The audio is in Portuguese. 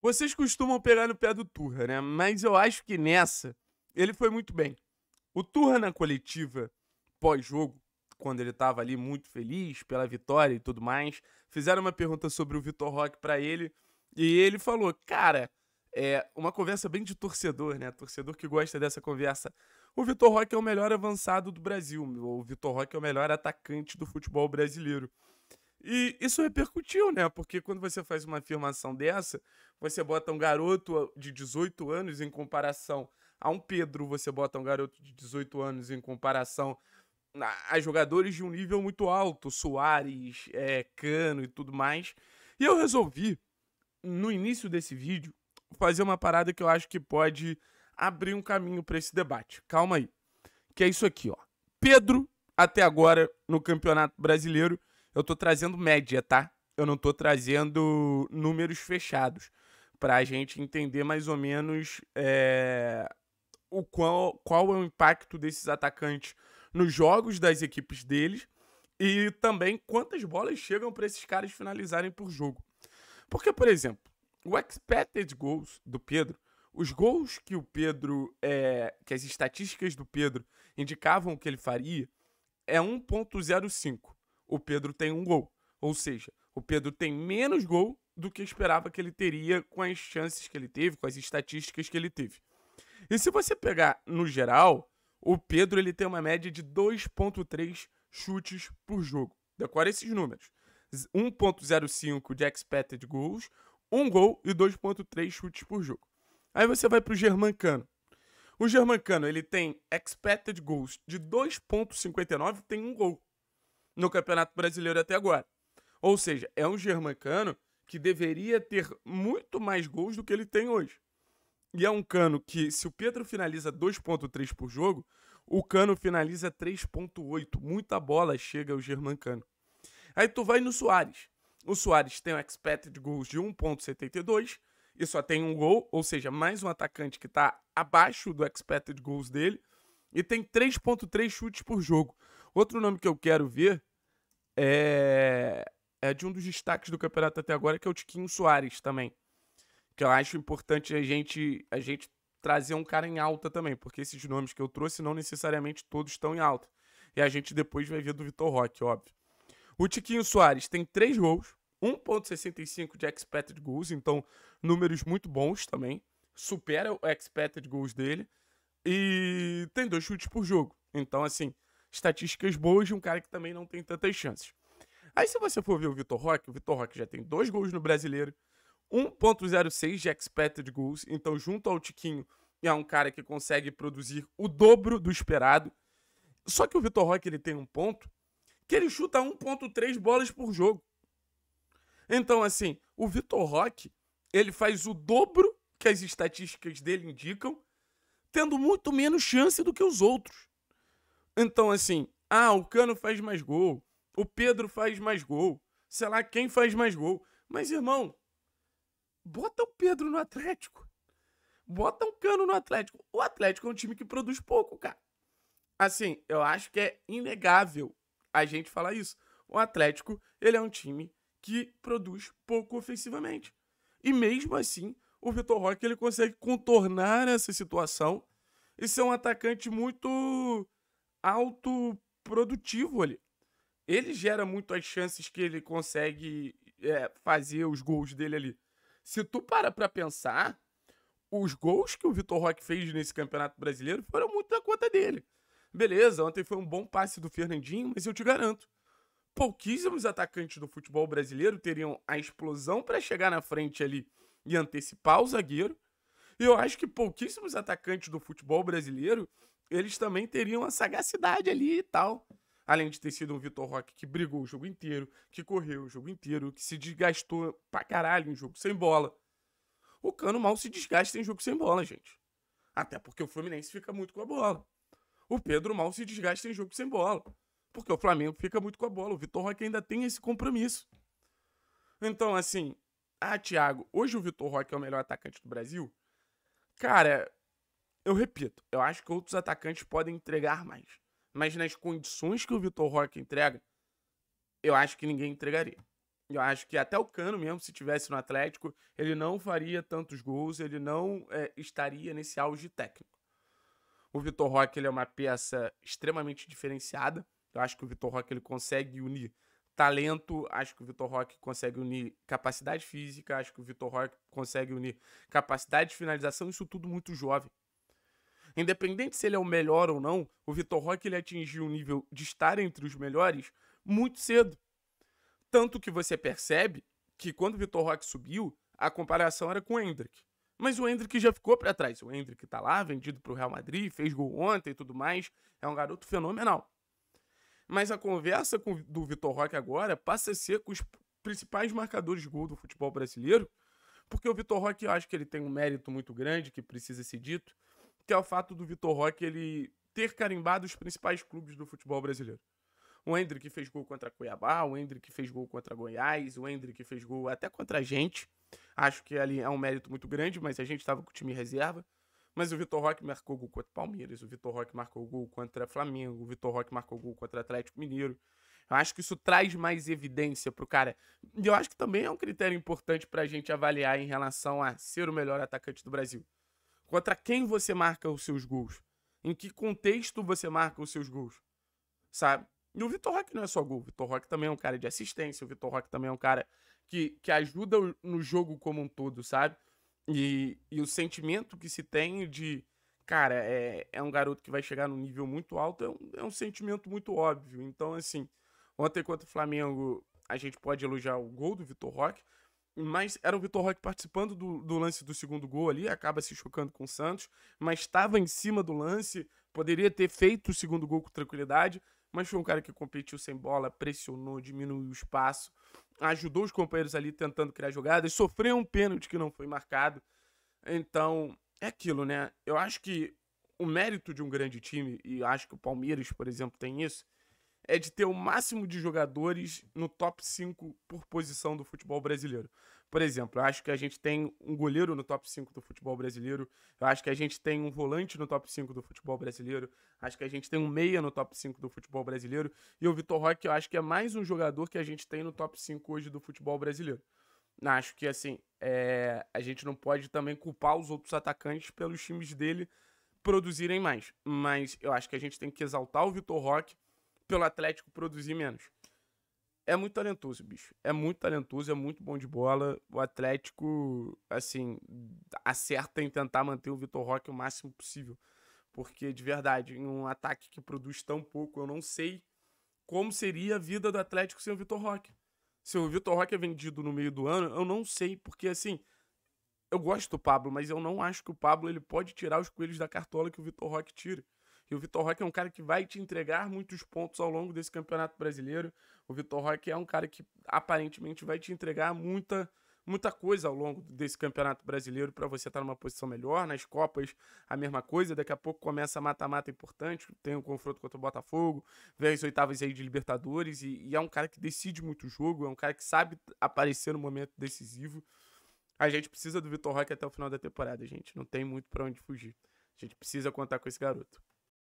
Vocês costumam pegar no pé do Turra, né? Mas eu acho que nessa ele foi muito bem. O Turra na coletiva pós-jogo, quando ele estava ali muito feliz pela vitória e tudo mais, fizeram uma pergunta sobre o Vitor Roque para ele e ele falou: "Cara, é uma conversa bem de torcedor, né? Torcedor que gosta dessa conversa. O Vitor Roque é o melhor avançado do Brasil, o Vitor Roque é o melhor atacante do futebol brasileiro. E isso repercutiu, né? Porque quando você faz uma afirmação dessa, você bota um garoto ah, de 18 anos em comparação a um Pedro, você bota um garoto de 18 anos em comparação a jogadores de um nível muito alto, Soares, é, Cano e tudo mais. E eu resolvi, no início desse vídeo, fazer uma parada que eu acho que pode abrir um caminho para esse debate. Calma aí. Que é isso aqui, ó. Pedro, até agora, no Campeonato Brasileiro, eu tô trazendo média, tá? Eu não tô trazendo números fechados. Pra gente entender mais ou menos é, o qual, qual é o impacto desses atacantes nos jogos das equipes deles e também quantas bolas chegam para esses caras finalizarem por jogo. Porque, por exemplo, o expected goals do Pedro, os gols que o Pedro, é, que as estatísticas do Pedro indicavam que ele faria, é 1.05 o Pedro tem um gol. Ou seja, o Pedro tem menos gol do que esperava que ele teria com as chances que ele teve, com as estatísticas que ele teve. E se você pegar no geral, o Pedro ele tem uma média de 2.3 chutes por jogo. Decora esses números. 1.05 de expected goals, um gol e 2.3 chutes por jogo. Aí você vai para o Germancano. O Germancano ele tem expected goals de 2.59, tem um gol no Campeonato Brasileiro até agora. Ou seja, é um germancano que deveria ter muito mais gols do que ele tem hoje. E é um cano que, se o Pedro finaliza 2,3 por jogo, o cano finaliza 3,8. Muita bola chega ao germancano. Aí tu vai no Soares. O Soares tem um expected goals de 1,72 e só tem um gol, ou seja, mais um atacante que está abaixo do expected goals dele, e tem 3.3 chutes por jogo. Outro nome que eu quero ver é, é de um dos destaques do campeonato até agora, que é o Tiquinho Soares também. Que eu acho importante a gente, a gente trazer um cara em alta também, porque esses nomes que eu trouxe não necessariamente todos estão em alta. E a gente depois vai ver do Vitor Roque, óbvio. O Tiquinho Soares tem 3 gols, 1.65 de expected goals, então números muito bons também. Supera o expected goals dele. E tem dois chutes por jogo. Então, assim, estatísticas boas de um cara que também não tem tantas chances. Aí se você for ver o Vitor Roque, o Vitor Roque já tem dois gols no Brasileiro, 1.06 de expected goals, então junto ao Tiquinho é um cara que consegue produzir o dobro do esperado. Só que o Vitor Roque ele tem um ponto que ele chuta 1.3 bolas por jogo. Então assim, o Vitor Roque, ele faz o dobro que as estatísticas dele indicam, tendo muito menos chance do que os outros. Então, assim, ah, o Cano faz mais gol, o Pedro faz mais gol, sei lá quem faz mais gol. Mas, irmão, bota o Pedro no Atlético. Bota um cano no Atlético. O Atlético é um time que produz pouco, cara. Assim, eu acho que é inegável a gente falar isso. O Atlético, ele é um time que produz pouco ofensivamente. E mesmo assim, o Vitor Roque ele consegue contornar essa situação e ser um atacante muito autoprodutivo ali. Ele gera muito as chances que ele consegue é, fazer os gols dele ali. Se tu para pra pensar, os gols que o Vitor Roque fez nesse Campeonato Brasileiro foram muito da conta dele. Beleza, ontem foi um bom passe do Fernandinho, mas eu te garanto, pouquíssimos atacantes do futebol brasileiro teriam a explosão para chegar na frente ali e antecipar o zagueiro. E eu acho que pouquíssimos atacantes do futebol brasileiro eles também teriam a sagacidade ali e tal. Além de ter sido um Vitor Roque que brigou o jogo inteiro, que correu o jogo inteiro, que se desgastou pra caralho em jogo sem bola. O Cano mal se desgasta em jogo sem bola, gente. Até porque o Fluminense fica muito com a bola. O Pedro mal se desgasta em jogo sem bola. Porque o Flamengo fica muito com a bola. O Vitor Roque ainda tem esse compromisso. Então, assim, ah, Thiago, hoje o Vitor Roque é o melhor atacante do Brasil? Cara, eu repito, eu acho que outros atacantes podem entregar mais. Mas nas condições que o Vitor Roque entrega, eu acho que ninguém entregaria. Eu acho que até o Cano mesmo, se tivesse no Atlético, ele não faria tantos gols, ele não é, estaria nesse auge técnico. O Vitor Roque ele é uma peça extremamente diferenciada. Eu acho que o Vitor Roque ele consegue unir talento, acho que o Vitor Roque consegue unir capacidade física, acho que o Vitor Roque consegue unir capacidade de finalização, isso tudo muito jovem. Independente se ele é o melhor ou não, o Vitor Roque ele atingiu o um nível de estar entre os melhores muito cedo. Tanto que você percebe que quando o Vitor Roque subiu, a comparação era com o Hendrick. Mas o Hendrick já ficou para trás. O Hendrick tá lá, vendido para o Real Madrid, fez gol ontem e tudo mais. É um garoto fenomenal. Mas a conversa com, do Vitor Roque agora passa a ser com os principais marcadores de gol do futebol brasileiro, porque o Vitor Roque, eu acho que ele tem um mérito muito grande que precisa ser dito, que é o fato do Vitor Roque ele ter carimbado os principais clubes do futebol brasileiro. O Hendrick fez gol contra Cuiabá, o Hendrick fez gol contra Goiás, o Hendrick fez gol até contra a gente. Acho que ali é um mérito muito grande, mas a gente estava com o time reserva. Mas o Vitor Roque marcou gol contra Palmeiras, o Vitor Roque marcou gol contra Flamengo, o Vitor Roque marcou gol contra Atlético Mineiro. Eu acho que isso traz mais evidência pro cara. E eu acho que também é um critério importante para a gente avaliar em relação a ser o melhor atacante do Brasil. Contra quem você marca os seus gols? Em que contexto você marca os seus gols? Sabe? E o Vitor Roque não é só gol. O Vitor Roque também é um cara de assistência. O Vitor Roque também é um cara que, que ajuda no jogo como um todo, sabe? E, e o sentimento que se tem de, cara, é, é um garoto que vai chegar num nível muito alto, é um, é um sentimento muito óbvio. Então, assim, ontem contra o Flamengo, a gente pode elogiar o gol do Vitor Roque, mas era o Vitor Roque participando do, do, lance do segundo gol ali, acaba se chocando com o Santos, mas estava em cima do lance, poderia ter feito o segundo gol com tranquilidade, mas foi um cara que competiu sem bola, pressionou, diminuiu o espaço, ajudou os companheiros ali tentando criar jogadas, sofreu um pênalti que não foi marcado. Então, é aquilo, né? Eu acho que o mérito de um grande time, e acho que o Palmeiras, por exemplo, tem isso, é de ter o máximo de jogadores no top 5 por posição do futebol brasileiro. Por exemplo, eu acho que a gente tem um goleiro no top 5 do futebol brasileiro, eu acho que a gente tem um volante no top 5 do futebol brasileiro, acho que a gente tem um meia no top 5 do futebol brasileiro, e o Vitor Roque eu acho que é mais um jogador que a gente tem no top 5 hoje do futebol brasileiro. Acho que, assim, é... a gente não pode também culpar os outros atacantes pelos times dele produzirem mais, mas eu acho que a gente tem que exaltar o Vitor Roque pelo Atlético produzir menos. É muito talentoso, bicho. É muito talentoso, é muito bom de bola. O Atlético, assim, acerta em tentar manter o Vitor Roque o máximo possível. Porque, de verdade, em um ataque que produz tão pouco, eu não sei como seria a vida do Atlético sem o Vitor Roque. Se o Vitor Roque é vendido no meio do ano, eu não sei, porque assim, eu gosto do Pablo, mas eu não acho que o Pablo ele pode tirar os coelhos da cartola que o Vitor Roque tira. E o Vitor Roque é um cara que vai te entregar muitos pontos ao longo desse Campeonato Brasileiro. O Vitor Roque é um cara que aparentemente vai te entregar muita muita coisa ao longo desse Campeonato Brasileiro para você estar tá numa posição melhor. Nas Copas, a mesma coisa. Daqui a pouco começa a mata-mata importante. Tem um confronto contra o Botafogo, vem as oitavas aí de Libertadores. E, e, é um cara que decide muito o jogo, é um cara que sabe aparecer no momento decisivo. A gente precisa do Vitor Roque até o final da temporada, gente. Não tem muito para onde fugir. A gente precisa contar com esse garoto.